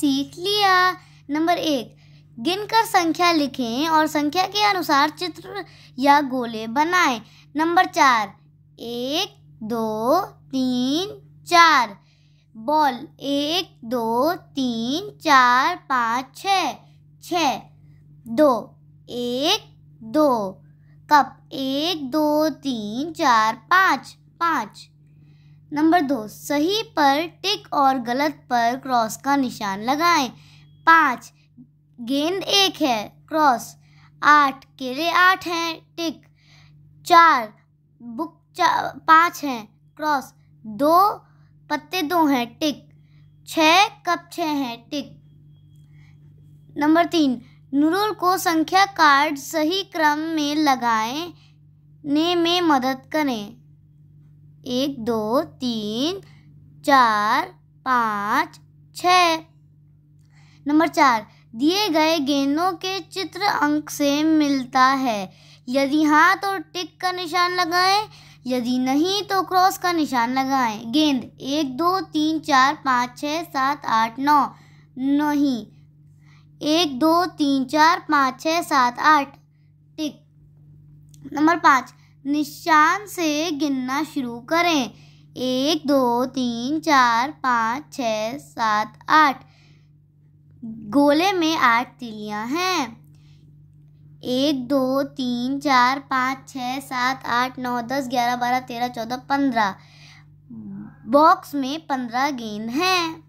सीख लिया नंबर एक गिनकर संख्या लिखें और संख्या के अनुसार चित्र या गोले बनाएं नंबर चार एक दो तीन चार बॉल एक दो तीन चार पाँच छ छ दो एक दो कप एक दो तीन चार पाँच पाँच नंबर दो सही पर टिक और गलत पर क्रॉस का निशान लगाएं पाँच गेंद एक है क्रॉस आठ केले आठ हैं टिक चार बुक चा, पाँच हैं क्रॉस दो पत्ते दो हैं टिक छः कप छः हैं टिक नंबर तीन नूरुल को संख्या कार्ड सही क्रम में ने में मदद करें एक दो तीन चार पाँच छ नंबर चार दिए गए गेंदों के चित्र अंक से मिलता है यदि हाँ तो टिक का निशान लगाएं यदि नहीं तो क्रॉस का निशान लगाएं गेंद एक दो तीन चार पाँच छः सात आठ नौ नहीं एक दो तीन चार पाँच छः सात आठ टिक नंबर पाँच निशान से गिनना शुरू करें एक दो तीन चार पाँच छ सात आठ गोले में आठ तिलियां हैं एक दो तीन चार पाँच छ सात आठ नौ दस ग्यारह बारह तेरह चौदह पंद्रह बॉक्स में पंद्रह गेंद हैं